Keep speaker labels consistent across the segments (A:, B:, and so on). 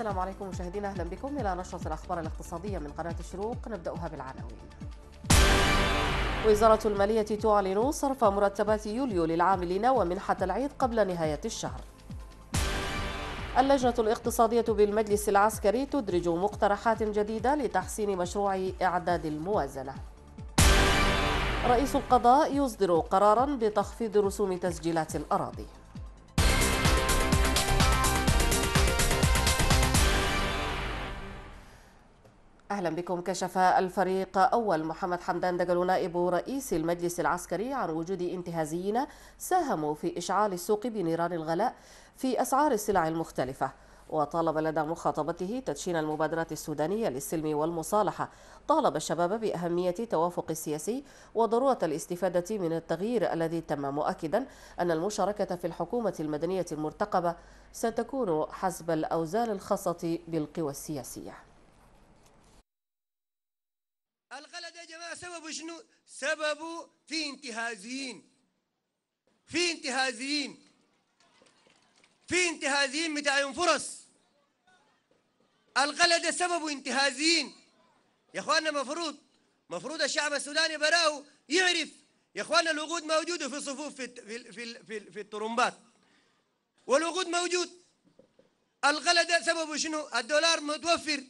A: السلام عليكم مشاهدينا اهلا بكم الى نشره الاخبار الاقتصاديه من قناه الشروق نبداها بالعناوين. وزاره الماليه تعلن صرف مرتبات يوليو للعاملين ومنحه العيد قبل نهايه الشهر. اللجنه الاقتصاديه بالمجلس العسكري تدرج مقترحات جديده لتحسين مشروع اعداد الموازنه. رئيس القضاء يصدر قرارا بتخفيض رسوم تسجيلات الاراضي. أهلا بكم كشف الفريق أول محمد حمدان دجلو نائب رئيس المجلس العسكري عن وجود انتهازيين ساهموا في إشعال السوق بنيران الغلاء في أسعار السلع المختلفة وطالب لدى مخاطبته تدشين المبادرات السودانية للسلم والمصالحة طالب الشباب بأهمية التوافق السياسي وضرورة الاستفادة من التغيير الذي تم مؤكدا أن المشاركة في الحكومة المدنية المرتقبة ستكون حسب الأوزان الخاصة بالقوى السياسية سبب شنو سببه في انتهازيين في انتهازيين في انتهازيين متاعين فرص الغلا ده سببه انتهازيين يا اخواننا مفروض مفروض الشعب السوداني براه يعرف يا اخواننا الوقود موجوده في صفوف في في في في, في الطرمبات والوقود موجود الغلا ده سببه شنو الدولار متوفر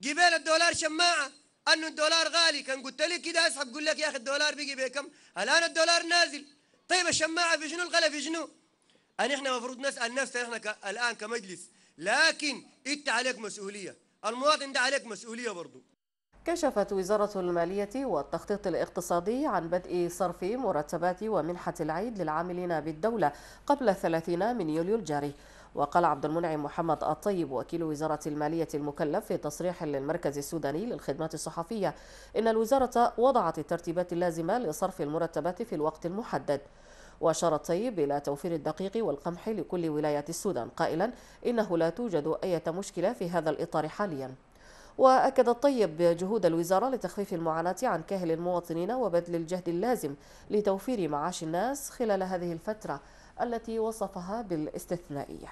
A: جبال الدولار شماعه انه الدولار غالي كان قلت لك كده اسحب قول لك يا اخي الدولار بيجي بكم الان الدولار نازل طيب الشماعه في شنو الغلا في شنو ان احنا المفروض نسال نفسنا احنا الان كمجلس لكن انت عليك مسؤوليه المواطن ده عليك مسؤوليه برضه كشفت وزارة المالية والتخطيط الاقتصادي عن بدء صرف مرتبات ومنحة العيد للعاملين بالدولة قبل 30 من يوليو الجاري وقال عبد المنعم محمد الطيب وكيل وزارة المالية المكلف في تصريح للمركز السوداني للخدمات الصحفية إن الوزارة وضعت الترتيبات اللازمة لصرف المرتبات في الوقت المحدد وأشار الطيب إلى توفير الدقيق والقمح لكل ولايات السودان قائلا إنه لا توجد أي مشكلة في هذا الإطار حاليا وأكد الطيب جهود الوزارة لتخفيف المعاناة عن كاهل المواطنين وبذل الجهد اللازم لتوفير معاش الناس خلال هذه الفترة التي وصفها بالاستثنائيه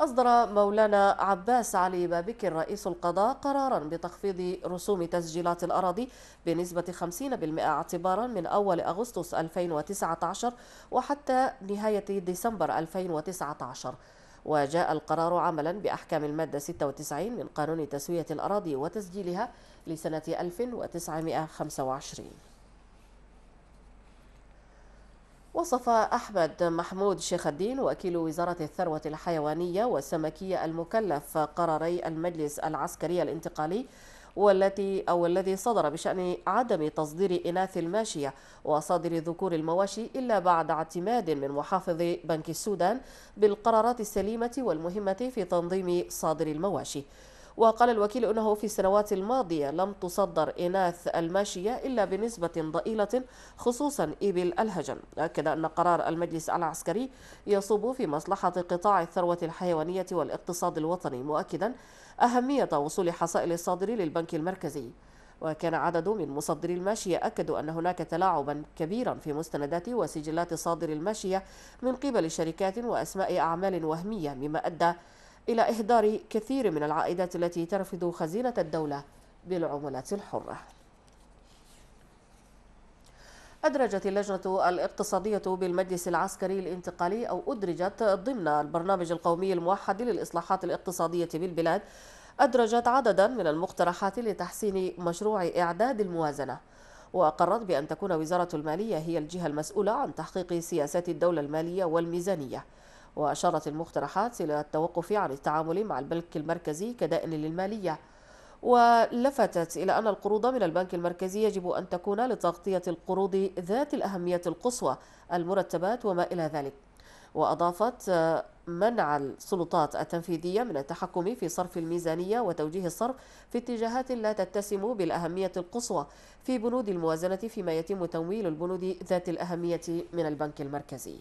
A: أصدر مولانا عباس علي بابكر رئيس القضاء قرارا بتخفيض رسوم تسجيلات الأراضي بنسبة 50% اعتبارا من أول أغسطس 2019 وحتى نهاية ديسمبر 2019 وجاء القرار عملا بأحكام المادة 96 من قانون تسوية الأراضي وتسجيلها لسنة 1925 وصف أحمد محمود شيخ الدين وكيل وزارة الثروة الحيوانية والسمكية المكلف قراري المجلس العسكري الانتقالي والتي أو الذي صدر بشأن عدم تصدير إناث الماشية وصادر ذكور المواشي إلا بعد اعتماد من محافظ بنك السودان بالقرارات السليمة والمهمة في تنظيم صادر المواشي وقال الوكيل أنه في السنوات الماضية لم تصدر إناث الماشية إلا بنسبة ضئيلة خصوصا إبل الهجن أكد أن قرار المجلس العسكري يصب في مصلحة قطاع الثروة الحيوانية والاقتصاد الوطني مؤكدا أهمية وصول حصائل الصادر للبنك المركزي وكان عدد من مصدري الماشية أكدوا أن هناك تلاعبا كبيرا في مستندات وسجلات صادر الماشية من قبل شركات وأسماء أعمال وهمية مما أدى إلى إهدار كثير من العائدات التي ترفض خزينة الدولة بالعملات الحرة أدرجت اللجنة الاقتصادية بالمجلس العسكري الانتقالي أو أدرجت ضمن البرنامج القومي الموحد للإصلاحات الاقتصادية بالبلاد أدرجت عددا من المقترحات لتحسين مشروع إعداد الموازنة وأقرت بأن تكون وزارة المالية هي الجهة المسؤولة عن تحقيق سياسات الدولة المالية والميزانية وأشارت المقترحات إلى التوقف عن التعامل مع البنك المركزي كدائن للمالية ولفتت إلى أن القروض من البنك المركزي يجب أن تكون لتغطية القروض ذات الأهمية القصوى المرتبات وما إلى ذلك وأضافت منع السلطات التنفيذية من التحكم في صرف الميزانية وتوجيه الصرف في اتجاهات لا تتسم بالأهمية القصوى في بنود الموازنة فيما يتم تمويل البنود ذات الأهمية من البنك المركزي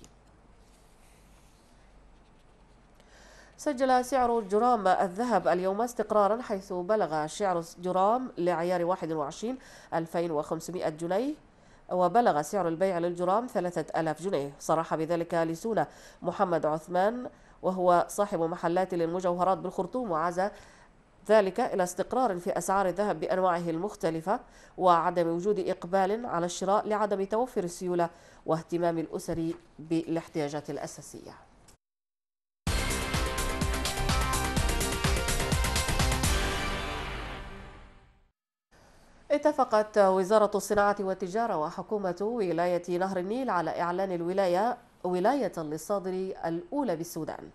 A: سجل سعر جرام الذهب اليوم استقرارا حيث بلغ سعر جرام لعيار 21 2500 جنيه وبلغ سعر البيع للجرام 3000 جنيه صرح بذلك لسونا محمد عثمان وهو صاحب محلات للمجوهرات بالخرطوم وعزى ذلك إلى استقرار في أسعار الذهب بأنواعه المختلفة وعدم وجود إقبال على الشراء لعدم توفر السيولة واهتمام الأسر بالاحتياجات الأساسية اتفقت وزارة الصناعة والتجارة وحكومة ولاية نهر النيل على إعلان الولاية ولاية للصادر الأولى بالسودان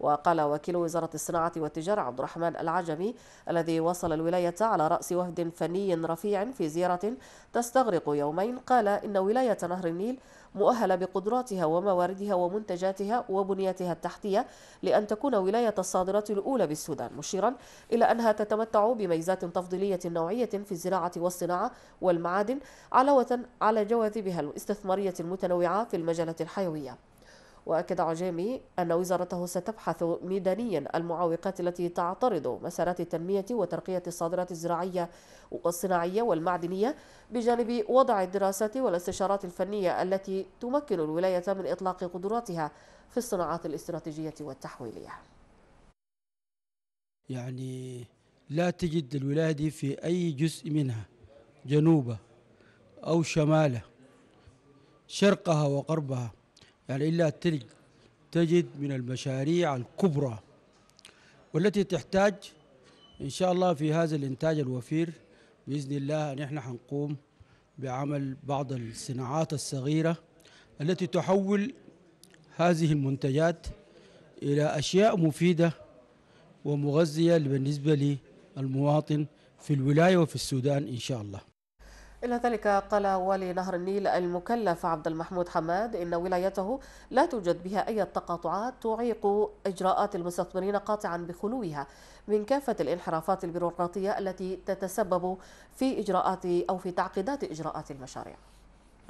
A: وقال وكيل وزارة الصناعة والتجارة عبد الرحمن العجمي الذي وصل الولاية على رأس وفد فني رفيع في زيارة تستغرق يومين قال إن ولاية نهر النيل مؤهلة بقدراتها ومواردها ومنتجاتها وبنيتها التحتية لأن تكون ولاية الصادرات الأولى بالسودان مشيرا إلى أنها تتمتع بميزات تفضيلية نوعية في الزراعة والصناعة والمعادن علاوة على جواذبها الاستثمارية المتنوعة في المجالات الحيوية وأكد عجامي أن وزارته ستبحث ميدانيا المعوقات التي تعترض مسارات التنمية وترقية الصادرات الزراعية والصناعية والمعدنية بجانب وضع الدراسات والاستشارات الفنية التي تمكن الولاية من إطلاق قدراتها في الصناعات الاستراتيجية والتحويلية يعني لا تجد الولاية دي في أي جزء منها جنوبه أو شماله شرقها وغربها يعني إلا تجد من المشاريع الكبرى والتي تحتاج إن شاء الله في هذا الإنتاج الوفير بإذن الله نحن حنقوم بعمل بعض الصناعات الصغيرة التي تحول هذه المنتجات إلى أشياء مفيدة ومغذية بالنسبة للمواطن في الولاية وفي السودان إن شاء الله إلى ذلك قال والي نهر النيل المكلف عبد المحمود حماد إن ولايته لا توجد بها أي تقاطعات تعيق إجراءات المستثمرين قاطعا بخلوها من كافة الانحرافات البيروقراطية التي تتسبب في إجراءات أو في تعقيدات إجراءات المشاريع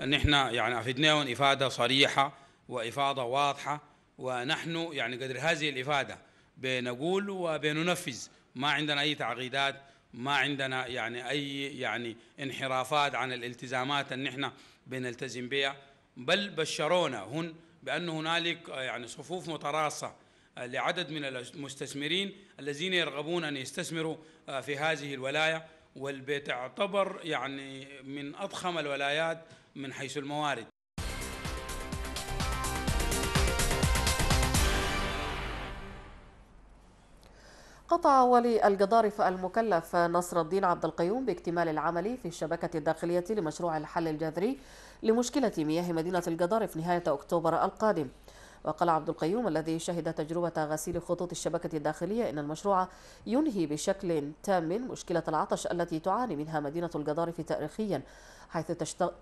A: نحن يعني أفدناهم إفادة صريحة وإفادة واضحة ونحن يعني قدر هذه الإفادة بنقول وبننفذ ما عندنا أي تعقيدات ما عندنا يعني أي يعني انحرافات عن الالتزامات أن نحن بنلتزم بها بل بشرونا هن بأن هنالك يعني صفوف متراصة لعدد من المستثمرين الذين يرغبون أن يستثمروا في هذه الولاية والبيت يعتبر يعني من أضخم الولايات من حيث الموارد قطع ولي الجدارف المكلف نصر الدين عبد القيوم باكتمال العمل في الشبكة الداخلية لمشروع الحل الجذري لمشكلة مياه مدينة الجدارف نهاية أكتوبر القادم وقال عبد القيوم الذي شهد تجربة غسيل خطوط الشبكة الداخلية إن المشروع ينهي بشكل تام مشكلة العطش التي تعاني منها مدينة الجدارف تاريخيا حيث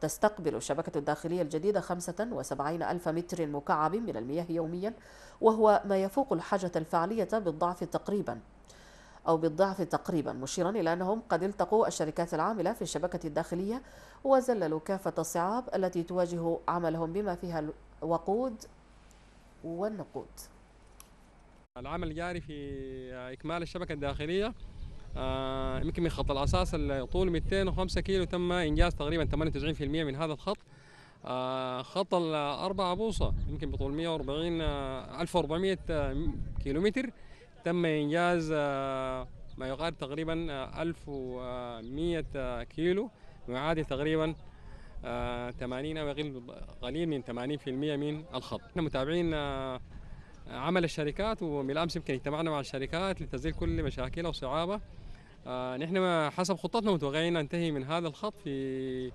A: تستقبل الشبكة الداخلية الجديدة 75 ألف متر مكعب من المياه يوميا وهو ما يفوق الحاجة الفعلية بالضعف تقريباً أو بالضعف تقريبا مشيرا إلى أنهم قد التقوا الشركات العاملة في الشبكة الداخلية وزللوا كافة الصعاب التي تواجه عملهم بما فيها الوقود والنقود العمل الجاري في إكمال الشبكة الداخلية آه، يمكن من خط الأساس اللي طول 205 كيلو تم إنجاز تقريبا 98% من هذا الخط آه، خط الأربعة بوصة يمكن بطول 140 1400 آه، كيلومتر تم إنجاز آه، ما يقارب تقريبا 1100 آه، آه، كيلو يعادل تقريبا 80 أو قليل من 80% من الخط نحن متابعين عمل الشركات وبالأمس يمكن اجتمعنا مع الشركات لتسجيل كل مشاكلها وصعابها نحن حسب خطتنا متوقعين ننتهي من هذا الخط في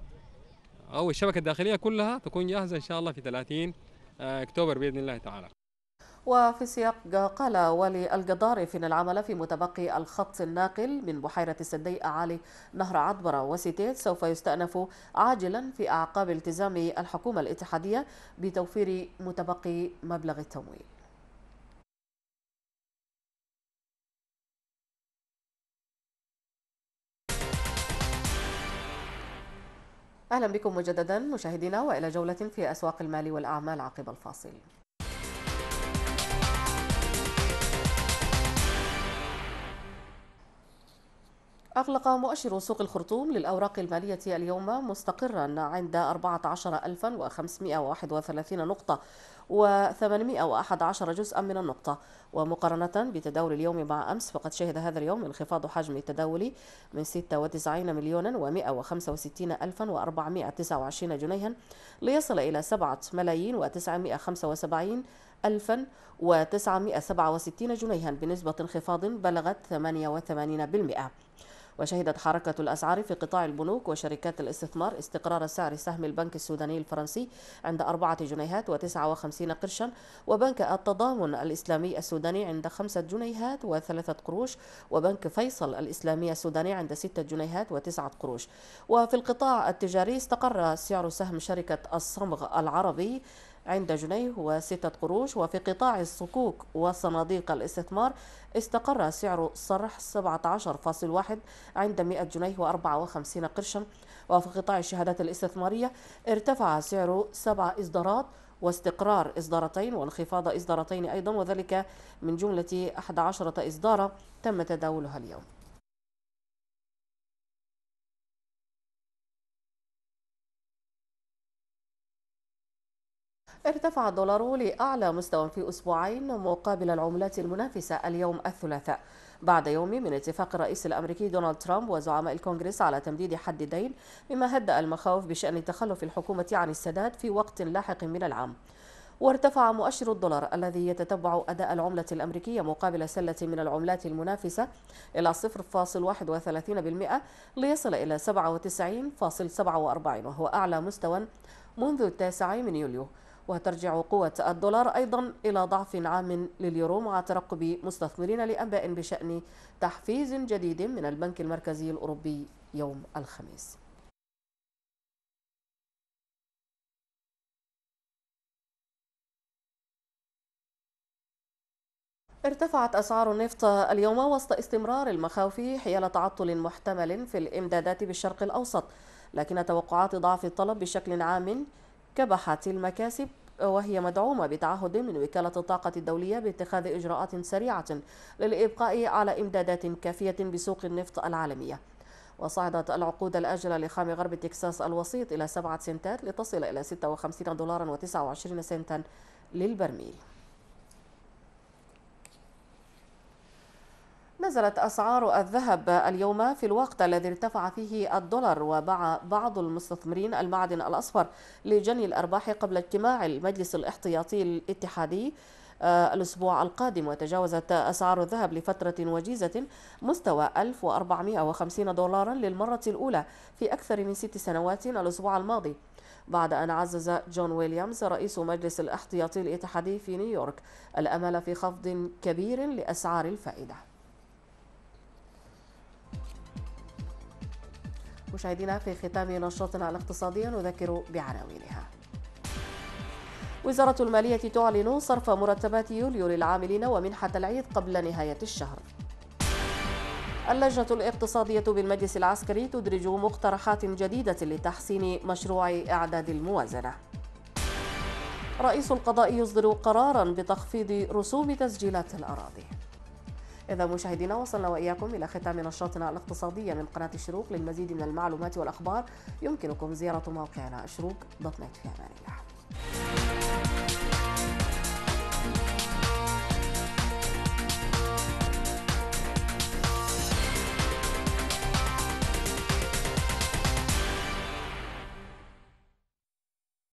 A: أو الشبكة الداخلية كلها تكون جاهزة إن شاء الله في 30 أكتوبر بإذن الله تعالى وفي سياق قال والي الجداري في أن العمل في متبقي الخط الناقل من بحيرة السدي أعالي نهر عدبرة وسيتيت سوف يستأنف عاجلا في أعقاب التزام الحكومة الاتحادية بتوفير متبقي مبلغ التمويل أهلا بكم مجددا مشاهدينا وإلى جولة في أسواق المال والأعمال عقب الفاصل أغلق مؤشر سوق الخرطوم للأوراق المالية اليوم مستقرا عند 14531 نقطة و811 جزءا من النقطة ومقارنة بتداول اليوم مع أمس فقد شهد هذا اليوم انخفاض حجم التداول من 96 مليون و165 ألفا و429 جنيها ليصل إلى 7 ملايين و975 ألفا و و967 جنيها بنسبة انخفاض بلغت 88% وشهدت حركة الأسعار في قطاع البنوك وشركات الاستثمار استقرار سعر سهم البنك السوداني الفرنسي عند أربعة جنيهات وتسعة وخمسين قرشا وبنك التضامن الإسلامي السوداني عند خمسة جنيهات وثلاثة قروش وبنك فيصل الإسلامي السوداني عند ستة جنيهات وتسعة قروش وفي القطاع التجاري استقر سعر سهم شركة الصمغ العربي عند جنيه وستة قروش وفي قطاع الصكوك وصناديق الاستثمار استقر سعر صرح 17.1 عند 100 جنيه و54 قرشا وفي قطاع الشهادات الاستثمارية ارتفع سعر سبع إصدارات واستقرار إصدارتين وانخفاض إصدارتين أيضا وذلك من جملة 11 إصدارة تم تداولها اليوم ارتفع الدولار لأعلى مستوى في أسبوعين مقابل العملات المنافسة اليوم الثلاثاء بعد يوم من اتفاق الرئيس الأمريكي دونالد ترامب وزعماء الكونغرس على تمديد حد الدين مما هدأ المخاوف بشأن تخلف الحكومة عن السداد في وقت لاحق من العام وارتفع مؤشر الدولار الذي يتتبع أداء العملة الأمريكية مقابل سلة من العملات المنافسة إلى 0.31% ليصل إلى 97.47 وهو أعلى مستوى منذ التاسع من يوليو وترجع قوة الدولار أيضا إلى ضعف عام لليورو مع ترقب مستثمرين لأنباء بشأن تحفيز جديد من البنك المركزي الأوروبي يوم الخميس ارتفعت أسعار النفط اليوم وسط استمرار المخاوف حيال تعطل محتمل في الإمدادات بالشرق الأوسط لكن توقعات ضعف الطلب بشكل عام كبحت المكاسب وهي مدعومة بتعهد من وكالة الطاقة الدولية باتخاذ إجراءات سريعة للإبقاء على إمدادات كافية بسوق النفط العالمية وصعدت العقود الأجلة لخام غرب تكساس الوسيط إلى سبعة سنتات لتصل إلى 56 دولارا و29 سنتا للبرميل نزلت أسعار الذهب اليوم في الوقت الذي ارتفع فيه الدولار وباع بعض المستثمرين المعدن الأصفر لجني الأرباح قبل اجتماع المجلس الاحتياطي الاتحادي آه، الأسبوع القادم وتجاوزت أسعار الذهب لفترة وجيزة مستوى 1450 دولارا للمرة الأولى في أكثر من ست سنوات الأسبوع الماضي بعد أن عزز جون ويليامز رئيس مجلس الاحتياطي الاتحادي في نيويورك الأمل في خفض كبير لأسعار الفائدة مشاهدينا في ختام نشرتنا الاقتصادية نذكر بعناوينها وزارة المالية تعلن صرف مرتبات يوليو للعاملين ومنحة العيد قبل نهاية الشهر اللجنة الاقتصادية بالمجلس العسكري تدرج مقترحات جديدة لتحسين مشروع إعداد الموازنة رئيس القضاء يصدر قرارا بتخفيض رسوم تسجيلات الأراضي إذا مشاهدينا وصلنا وإياكم إلى ختام نشاطنا الاقتصادية من قناة الشروق للمزيد من المعلومات والأخبار يمكنكم زيارة موقعنا شروق دوت نت في أمان الله